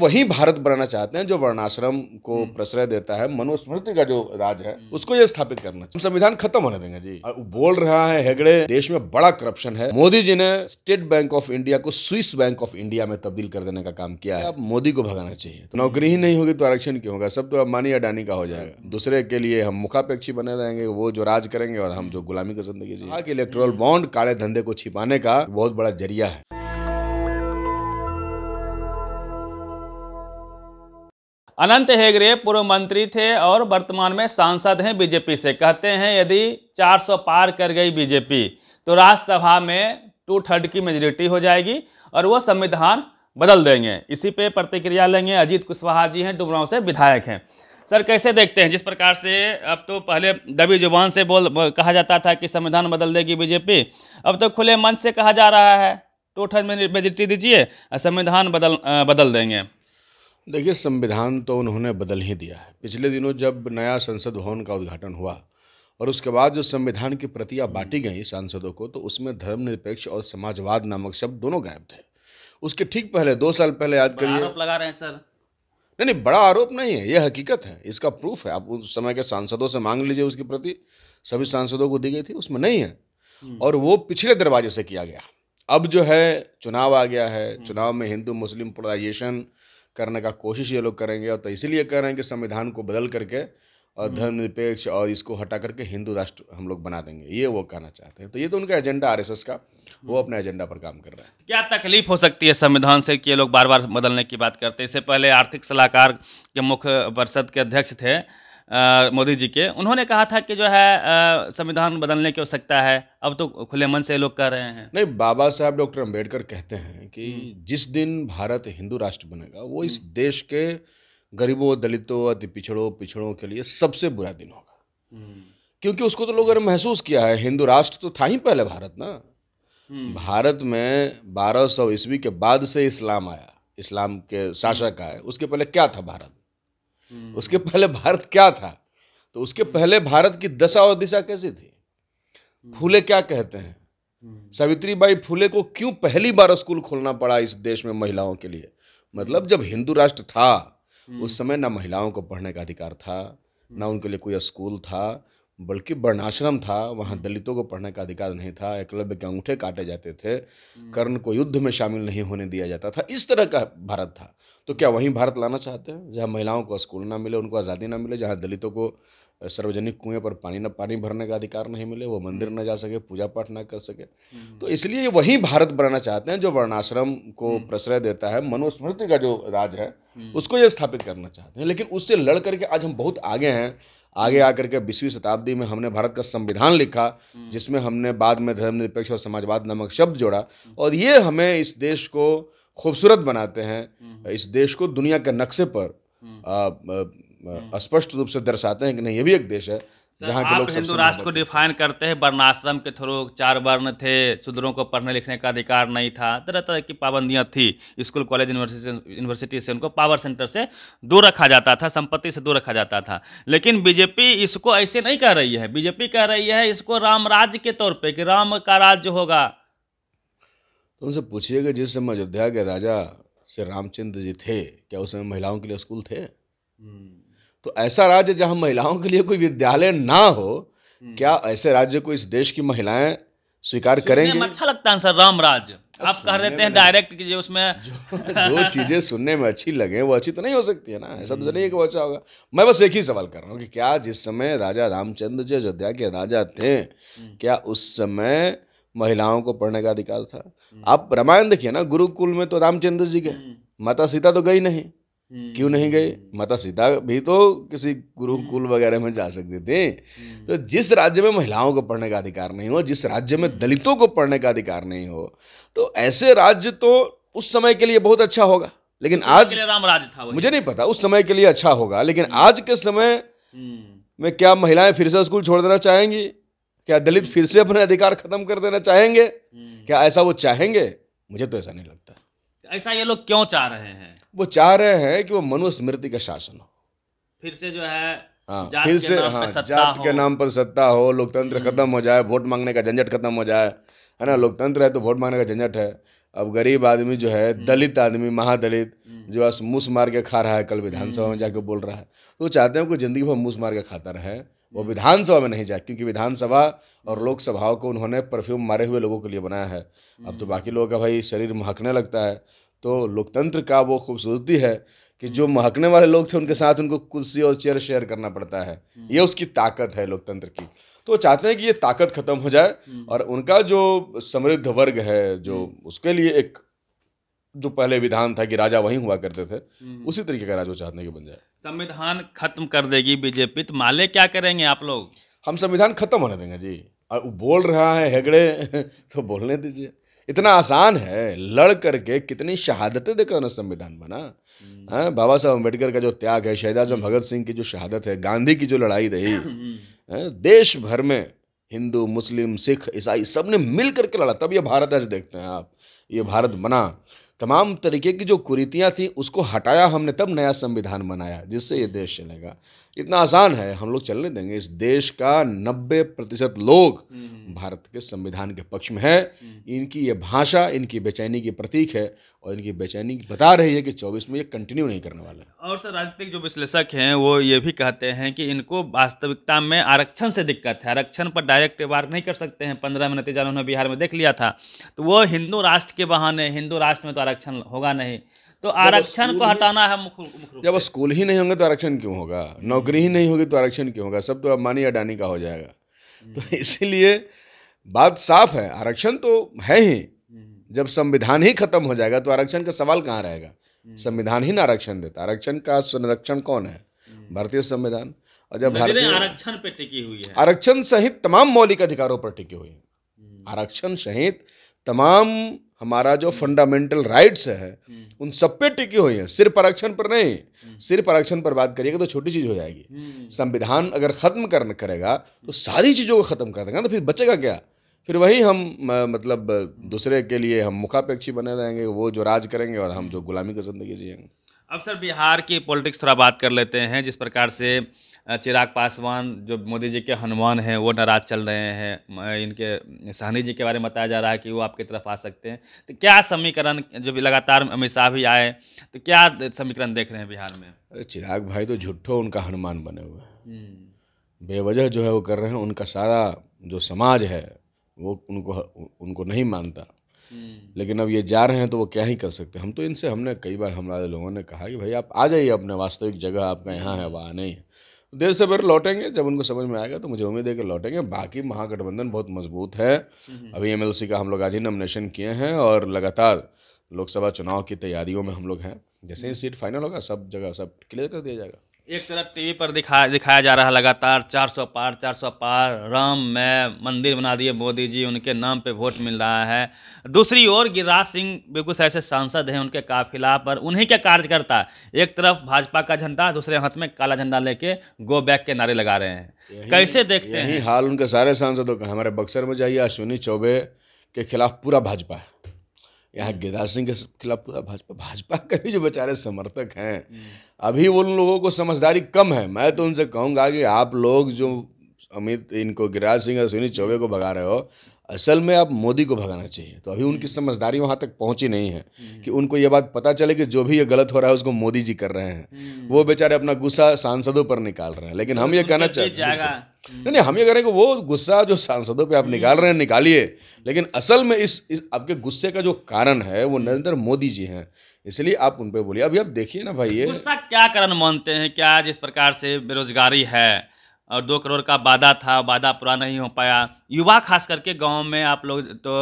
वही भारत बनाना चाहते हैं जो वर्णाश्रम को हम्म। प्रश्रय देता है मनुस्मृति का जो राज है हम्म। उसको ये स्थापित करना चाहिए संविधान खत्म होने देंगे जी बोल रहा है हेगड़े देश में बड़ा करप्शन है मोदी जी ने स्टेट बैंक ऑफ इंडिया को स्विस बैंक ऑफ इंडिया में तब्दील कर देने का काम किया है अब मोदी को भगाना चाहिए तो नौकरी ही नहीं होगी तो आरक्षण क्यों होगा सब तो अम्बानी अडानी का हो जाएगा हम्म। दूसरे के लिए हम मुखापेक्षी बने रहेंगे वो जो राज करेंगे और हम जो गुलामी का जिंदगी जी इलेक्ट्रोल हाँ, बॉन्ड काले धंधे को छिपाने का बहुत बड़ा जरिया है अनंत हेगड़े पूर्व मंत्री थे और वर्तमान में सांसद हैं बीजेपी से कहते हैं यदि 400 पार कर गई बीजेपी तो राज्यसभा में टू थर्ड की मेजोरिटी हो जाएगी और वो संविधान बदल देंगे इसी पे प्रतिक्रिया लेंगे अजीत कुशवाहा जी हैं डुमरांव से विधायक हैं सर कैसे देखते हैं जिस प्रकार से अब तो पहले दबी जुबान से बोल कहा जाता था कि संविधान बदल देगी बीजेपी अब तो खुले मंच से कहा जा रहा है टू थर्ड मेजोरिटी दीजिए संविधान बदल बदल देंगे देखिए संविधान तो उन्होंने बदल ही दिया है पिछले दिनों जब नया संसद भवन का उद्घाटन हुआ और उसके बाद जो संविधान की प्रतियाँ बांटी गई सांसदों को तो उसमें धर्मनिरपेक्ष और समाजवाद नामक शब्द दोनों गायब थे उसके ठीक पहले दो साल पहले याद करिए आरोप लगा रहे हैं सर नहीं नहीं बड़ा आरोप नहीं है यह हकीकत है इसका प्रूफ है आप उस समय के सांसदों से मांग लीजिए उसकी प्रति सभी सांसदों को दी गई थी उसमें नहीं है हम्म। और वो पिछले दरवाजे से किया गया अब जो है चुनाव आ गया है हम्म। चुनाव में हिंदू मुस्लिम पोलराइजेशन करने का कोशिश ये लोग करेंगे और तो इसीलिए कर रहे हैं कि संविधान को बदल करके और हम्म। धर्मनिरपेक्ष और इसको हटा करके हिंदू राष्ट्र हम लोग बना देंगे ये वो कहना चाहते हैं तो ये तो उनका एजेंडा आर का वो हम्म। अपने एजेंडा पर काम कर रहा है क्या तकलीफ हो सकती है संविधान से कि ये लोग बार बार बदलने की बात करते हैं इससे पहले आर्थिक सलाहकार के मुख्य परिषद के अध्यक्ष थे मोदी जी के उन्होंने कहा था कि जो है संविधान बदलने की आवश्यकता है अब तो खुले मन से लोग कर रहे हैं नहीं बाबा साहब डॉक्टर अम्बेडकर कहते हैं कि हम्म। जिस दिन भारत हिंदू राष्ट्र बनेगा वो इस हम्म। देश के गरीबों दलितों अति पिछड़ों पिछड़ों के लिए सबसे बुरा दिन होगा हम्म। क्योंकि उसको तो लोगों ने महसूस किया है हिंदू राष्ट्र तो था ही पहले भारत ना भारत में 1200 ईस्वी के बाद से इस्लाम आया इस्लाम के शासक आए उसके पहले क्या था भारत हम्म। उसके पहले भारत क्या था तो उसके हम्म। पहले भारत की दशा और दिशा कैसी थी हम्म। फूले क्या कहते हैं सावित्री बाई फूले को क्यों पहली बार स्कूल खोलना पड़ा इस देश में महिलाओं के लिए मतलब जब हिंदू राष्ट्र था उस समय ना महिलाओं को पढ़ने का अधिकार था ना उनके लिए कोई स्कूल था बल्कि वर्णाश्रम था वहाँ दलितों को पढ़ने का अधिकार नहीं था एकलव्य के अंगूठे काटे जाते थे हम्म। कर्ण को युद्ध में शामिल नहीं होने दिया जाता था इस तरह का भारत था तो क्या वहीं भारत लाना चाहते हैं जहाँ महिलाओं को स्कूल ना मिले उनको आज़ादी ना मिले जहाँ दलितों को सार्वजनिक कुएं पर पानी न पानी भरने का अधिकार नहीं मिले वो मंदिर हम्म। न जा सके पूजा पाठ ना कर सके हम्म। तो इसलिए वही भारत बनाना चाहते हैं जो वर्णाश्रम को प्रश्रय देता है मनुस्मृति का जो राज है उसको ये स्थापित करना चाहते हैं लेकिन उससे लड़ करके आज हम बहुत आगे हैं आगे आकर के बीसवीं शताब्दी में हमने भारत का संविधान लिखा हम्म। जिसमें हमने बाद में धर्मनिरपेक्ष और समाजवाद नामक शब्द जोड़ा हम्म। और ये हमें इस देश को खूबसूरत बनाते हैं हम्म। इस देश को दुनिया के नक्शे पर स्पष्ट रूप से दर्शाते हैं कि नहीं ये भी एक देश है जहाँ के लोग हिंदू राष्ट्र को डिफाइन करते हैं वर्णाश्रम के थ्रू चार वर्ण थे शूद्रों को पढ़ने लिखने का अधिकार नहीं था तरह तरह की पाबंदियाँ थी स्कूल कॉलेज यूनिवर्सिटी यूनिवर्सिटी से उनको पावर सेंटर से दूर रखा जाता था संपत्ति से दूर रखा जाता था लेकिन बीजेपी इसको ऐसे नहीं कह रही है बीजेपी कह रही है इसको राम राज्य के तौर पर कि राम का राज्य होगा तो उनसे पूछिएगा जिस समय अयोध्या के राजा श्री रामचंद्र जी थे क्या उस समय महिलाओं के लिए स्कूल थे हम्म। तो ऐसा राज्य जहां महिलाओं के लिए कोई विद्यालय ना हो क्या हम्म। ऐसे राज्य को इस देश की महिलाएं स्वीकार करेंगे अच्छा लगता है सर राम राज्य आप कह देते हैं डायरेक्ट कीजिए जो उसमें जो, जो चीजें सुनने में अच्छी लगे वो अच्छी तो नहीं हो सकती है ना ऐसा तो नहीं है कि वो अच्छा होगा मैं बस एक ही सवाल कर रहा हूँ कि क्या जिस समय राजा रामचंद्र जी अयोध्या के राजा थे हम्म। क्या उस समय महिलाओं को पढ़ने का अधिकार था हम्म। आप रामायण देखिए ना गुरुकुल में तो रामचंद्र जी गए माता सीता तो गई नहीं क्यों नहीं गए हम्म। माता सीता भी तो किसी गुरुकुल हम्म। वगैरह में जा सकते थे हम्म। तो जिस राज्य में महिलाओं को पढ़ने का अधिकार नहीं हो जिस राज्य में दलितों को पढ़ने का अधिकार नहीं हो तो ऐसे राज्य तो उस समय के लिए बहुत अच्छा होगा लेकिन आज राम राज्य था मुझे नहीं पता उस समय के लिए अच्छा होगा लेकिन आज के समय में क्या महिलाएं फिर से स्कूल छोड़ देना चाहेंगी क्या दलित फिर से अपने अधिकार खत्म कर देना चाहेंगे क्या ऐसा वो चाहेंगे मुझे तो ऐसा नहीं लगता ऐसा ये लोग क्यों चाह रहे हैं वो चाह रहे हैं कि वो मनुस्मृति का शासन हो फिर से जो है हाँ फिर से हाँ जात के नाम पर सत्ता हो लोकतंत्र हम्म। खत्म हो जाए वोट मांगने का झंझट खत्म हो जाए है ना लोकतंत्र है तो वोट मांगने का झंझट है अब गरीब आदमी जो है हम्म। दलित आदमी महादलित हम्म। जो है मुस मार के खा रहा है कल विधानसभा में जाके बोल रहा है तो चाहते हैं कि ज़िंदगी भर मुस मार के खाता रहे वो विधानसभा में नहीं जाए क्योंकि विधानसभा और लोकसभाओं को उन्होंने परफ्यूम मारे हुए लोगों के लिए बनाया है अब तो बाकी लोगों का भाई शरीर महकने लगता है तो लोकतंत्र का वो खूबसूरती है कि जो महकने वाले लोग थे उनके साथ उनको कुर्सी और चेयर शेयर करना पड़ता है ये उसकी ताकत है लोकतंत्र की तो वो चाहते हैं कि ये ताकत खत्म हो जाए और उनका जो समृद्ध वर्ग है जो उसके लिए एक जो पहले विधान था कि राजा वहीं हुआ करते थे हम्म। उसी तरीके का राज वो चाहने के बन जाए संविधान खत्म कर देगी बीजेपी तो माले क्या करेंगे आप लोग हम संविधान खत्म होने देंगे जी और बोल रहा है हेगड़े तो बोलने दीजिए इतना आसान है लड़ करके कितनी शहादतें देकर उन्हें संविधान बना हम्म। हाँ बाबा साहब अम्बेडकर का जो त्याग है शहीद आजम हम्म। भगत सिंह की जो शहादत है गांधी की जो लड़ाई रही हाँ, देश भर में हिंदू मुस्लिम सिख ईसाई सब ने मिल करके लड़ा तब ये भारत आज देखते हैं आप ये भारत बना तमाम तरीके की जो कुरीतियाँ थी उसको हटाया हमने तब नया संविधान बनाया जिससे ये देश चलेगा इतना आसान है हम लोग चलने देंगे इस देश का 90 प्रतिशत लोग हम्म। भारत के संविधान के पक्ष में है हम्म। इनकी ये भाषा इनकी बेचैनी की प्रतीक है और इनकी बेचैनी बता रही है कि 24 में ये कंटिन्यू नहीं करने वाला और सर राजनीतिक जो विश्लेषक हैं वो ये भी कहते हैं कि इनको वास्तविकता में आरक्षण से दिक्कत है आरक्षण पर डायरेक्ट वार नहीं कर सकते हैं पंद्रह में नतीजा उन्होंने बिहार में देख लिया था तो वो हिंदू राष्ट्र के बहाने हिंदू राष्ट्र में तो आरक्षण होगा नहीं तो आरक्षण को हटाना है मुख्य जब वो स्कूल ही नहीं होंगे तो आरक्षण क्यों होगा नौकरी ही नहीं होगी तो आरक्षण क्यों होगा सब तो अम्बानी अडानी का हो जाएगा तो हम्म। इसीलिए बात साफ है आरक्षण तो है ही हम्म। जब संविधान ही खत्म हो जाएगा तो आरक्षण का सवाल कहाँ रहेगा हम्म। संविधान ही ना आरक्षण देता आरक्षण का संरक्षण कौन है भारतीय संविधान और जब भारतीय आरक्षण पर टिकी हुई है आरक्षण सहित तमाम मौलिक अधिकारों पर टिकी हुई है आरक्षण सहित तमाम हमारा जो फंडामेंटल राइट्स है उन सब पे टिकी हुई है सिर्फ आरक्षण पर नहीं सिर्फ आरक्षण पर बात करिएगा तो छोटी चीज़ हो जाएगी संविधान अगर ख़त्म कर करेगा तो सारी चीज़ों को ख़त्म कर देगा तो फिर बचेगा क्या फिर वही हम मतलब दूसरे के लिए हम मुखापेक्षी बने रहेंगे वो जो राज करेंगे और हम जो गुलामी की ज़िंदगी जियेंगे अब सर बिहार की पॉलिटिक्स थोड़ा बात कर लेते हैं जिस प्रकार से चिराग पासवान जो मोदी जी के हनुमान हैं वो नाराज चल रहे हैं इनके सहनी जी के बारे में बताया जा रहा है कि वो आपकी तरफ आ सकते हैं तो क्या समीकरण जो भी लगातार अमित शाह भी आए तो क्या समीकरण देख रहे हैं बिहार में चिराग भाई तो झूठो उनका हनुमान बने हुए हैं हम्म। बेवजह जो है वो कर रहे हैं उनका सारा जो समाज है वो उनको उनको नहीं मानता हम्म। लेकिन अब ये जा रहे हैं तो वो क्या ही कर सकते हम तो इनसे हमने कई बार हमारे लोगों ने कहा कि भाई आप आ जाइए अपने वास्तविक जगह आपका यहाँ है वहाँ नहीं है देर से फिर लौटेंगे जब उनको समझ में आएगा तो मुझे उम्मीद है कि लौटेंगे बाकी महागठबंधन बहुत मजबूत है हम्म। अभी एमएलसी का हम लोग आज ही नॉमिनेशन किए हैं और लगातार लोकसभा चुनाव की तैयारियों में हम लोग हैं जैसे ही सीट हम्म। फाइनल होगा सब जगह सब क्लियर कर दिया जाएगा एक तरफ टीवी पर दिखाया दिखाया जा रहा लगातार 400 पार 400 पार राम में मंदिर बना दिए मोदी जी उनके नाम पे वोट मिल रहा है दूसरी ओर गिरिराज सिंह बिल्कुल ऐसे सांसद हैं उनके काफिला पर उन्हीं के कार्यकर्ता एक तरफ भाजपा का झंडा दूसरे हाथ में काला झंडा लेके गो बैक के नारे लगा रहे हैं कैसे देखते हैं हाल उनके सारे सांसदों का हमारे बक्सर में जाइए अश्विनी चौबे के खिलाफ पूरा भाजपा है यहाँ गिरिराज सिंह के खिलाफ पूरा भाजपा भाजपा के भी जो बेचारे समर्थक हैं अभी उन लोगों को समझदारी कम है मैं तो उनसे कहूँगा कि आप लोग जो अमित इनको गिरिराज सिंह और सुनील चौबे को भगा रहे हो असल में आप मोदी को भगाना चाहिए तो अभी हम्म। उनकी समझदारी वहाँ तक पहुँची नहीं है हम्म। कि उनको ये बात पता चले कि जो भी ये गलत हो रहा है उसको मोदी जी कर रहे हैं हम्म। वो बेचारे अपना गुस्सा सांसदों पर निकाल रहे हैं लेकिन हम ये कहना चाहते हैं नहीं नहीं हम ये कह रहे हैं कि वो गुस्सा जो सांसदों पे आप निकाल रहे हैं निकालिए लेकिन असल में इस, इस आपके गुस्से का जो कारण है वो नरेंद्र मोदी जी हैं इसलिए आप उन पर बोलिए अभी आप देखिए ना भाई ये गुस्सा क्या कारण मानते हैं क्या जिस प्रकार से बेरोजगारी है और दो करोड़ का वादा था वादा पूरा नहीं हो पाया युवा खास करके गांव में आप लोग तो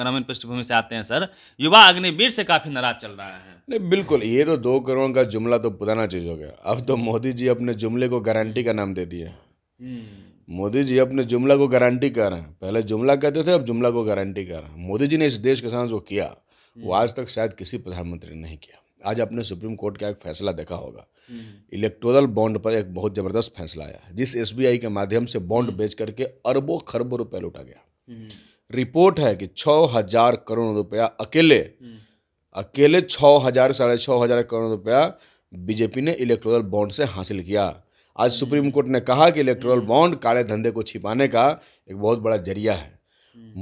ग्रामीण पृष्ठभूमि से आते हैं सर युवा अग्निवीर से काफ़ी नाराज चल रहा है नहीं बिल्कुल ये तो दो करोड़ का जुमला तो पुराना चीज़ हो गया अब तो मोदी जी अपने जुमले को गारंटी का नाम दे दिया हम्म। मोदी जी अपने जुमला को गारंटी कर रहे हैं पहले जुमला कहते थे अब जुमला को गारंटी कर रहे हैं मोदी जी ने इस देश के साथ जो किया वो हम्म। आज तक शायद किसी प्रधानमंत्री ने नहीं किया आज आपने सुप्रीम कोर्ट का एक फैसला देखा होगा हम्म। इलेक्टोरल बॉन्ड पर एक बहुत ज़बरदस्त फैसला आया जिस एसबीआई के माध्यम से बॉन्ड हम्म। बेच करके अरबों खरबों रुपए लूटा गया हम्म। रिपोर्ट है कि छः हजार करोड़ रुपया अकेले अकेले छ हजार साढ़े छ हजार करोड़ रुपया बीजेपी ने इलेक्टोरल बॉन्ड से हासिल किया आज सुप्रीम कोर्ट ने कहा कि इलेक्टोरल बॉन्ड काले धंधे को छिपाने का एक बहुत बड़ा जरिया है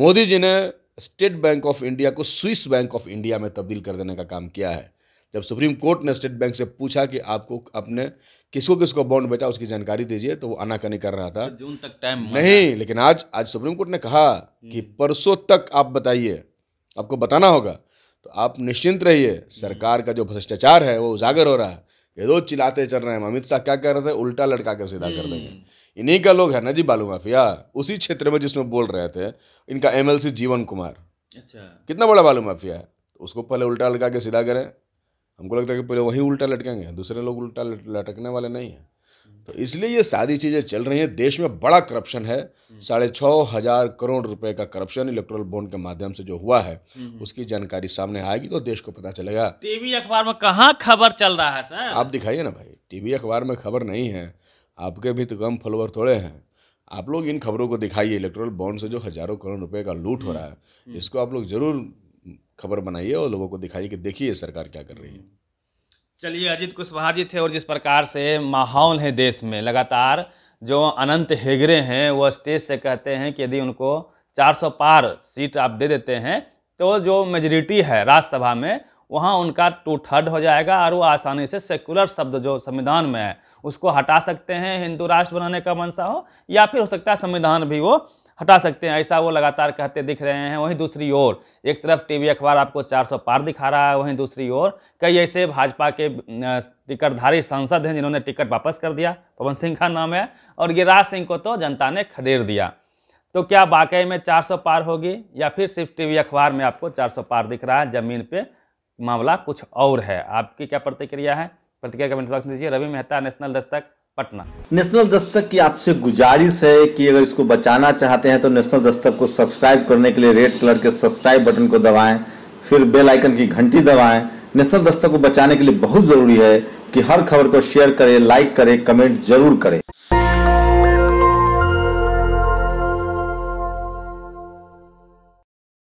मोदी जी ने स्टेट बैंक ऑफ इंडिया को स्विस बैंक ऑफ इंडिया में तब्दील कर देने का काम किया है जब सुप्रीम कोर्ट ने स्टेट बैंक से पूछा कि आपको अपने किसको किसको बॉन्ड बेचा उसकी जानकारी दीजिए तो वो आनाकानी कर रहा था तो जून तक टाइम नहीं लेकिन आज आज सुप्रीम कोर्ट ने कहा हम्म। कि परसों तक आप बताइए आपको बताना होगा तो आप निश्चिंत रहिए हम्म। सरकार का जो भ्रष्टाचार है वो उजागर हो रहा है ये रोज चिल्लाते चल रहे हैं अमित शाह क्या कर रहे थे उल्टा लड़का कर सीधा कर देंगे हम्म। इन्हीं का लोग है ना जी बालू माफिया उसी क्षेत्र में जिसमें बोल रहे थे इनका एमएलसी जीवन कुमार अच्छा कितना बड़ा बालू माफिया है उसको पहले उल्टा लड़का के सीधा करें हमको लगता है कि पहले वहीं उल्टा लटकेंगे दूसरे लोग उल्टा लटकने वाले नहीं हैं तो इसलिए ये सारी चीज़ें चल रही हैं देश में बड़ा करप्शन है हम्म। साढ़े छः हज़ार करोड़ रुपए का करप्शन इलेक्ट्रल बॉन्ड के माध्यम से जो हुआ है हम्म, हम्म। उसकी जानकारी सामने आएगी तो देश को पता चलेगा टीवी अखबार में कहाँ खबर चल रहा है सर आप दिखाइए ना भाई टीवी अखबार में खबर नहीं है आपके भी तो कम फॉलोअर थोड़े हैं आप लोग इन खबरों को दिखाइए इलेक्ट्रल बॉन्ड से जो हज़ारों करोड़ रुपये का लूट हो रहा है इसको आप लोग जरूर खबर बनाइए और लोगों को दिखाइए कि देखिए सरकार क्या कर रही है हम्म। चलिए अजीत कुशवाहा जी थे और जिस प्रकार से माहौल है देश में लगातार जो अनंत हेगड़े हैं वह स्टेज से कहते हैं कि यदि उनको 400 पार सीट आप दे देते हैं तो जो मेजोरिटी है राज्यसभा में वहाँ उनका टू थर्ड हो जाएगा और वो आसानी से सेकुलर शब्द जो संविधान में है उसको हटा सकते हैं हिंदू राष्ट्र बनाने का मनसा हो या फिर हो सकता है संविधान भी वो हटा सकते हैं ऐसा वो लगातार कहते दिख रहे हैं वहीं दूसरी ओर एक तरफ टीवी अखबार आपको 400 पार दिखा रहा है वहीं दूसरी ओर कई ऐसे भाजपा के टिकटधारी सांसद हैं जिन्होंने टिकट वापस कर दिया पवन सिंह का नाम है और गिरिराज सिंह को तो जनता ने खदेड़ दिया तो क्या वाकई में चार पार होगी या फिर सिर्फ टी अखबार में आपको चार पार दिख रहा है ज़मीन पे मामला कुछ और है आपकी क्या प्रतिक्रिया है प्रतिक्रिया कमेंट बॉक्स में दीजिए रवि मेहता नेशनल दस्तक पटना नेशनल दस्तक की आपसे गुजारिश है कि अगर इसको बचाना चाहते हैं तो नेशनल दस्तक को सब्सक्राइब करने के लिए रेड कलर के सब्सक्राइब बटन को दबाएं फिर बेल आइकन की घंटी दबाएं नेशनल दस्तक को बचाने के लिए बहुत ज़रूरी है कि हर खबर को शेयर करें लाइक करें कमेंट जरूर करें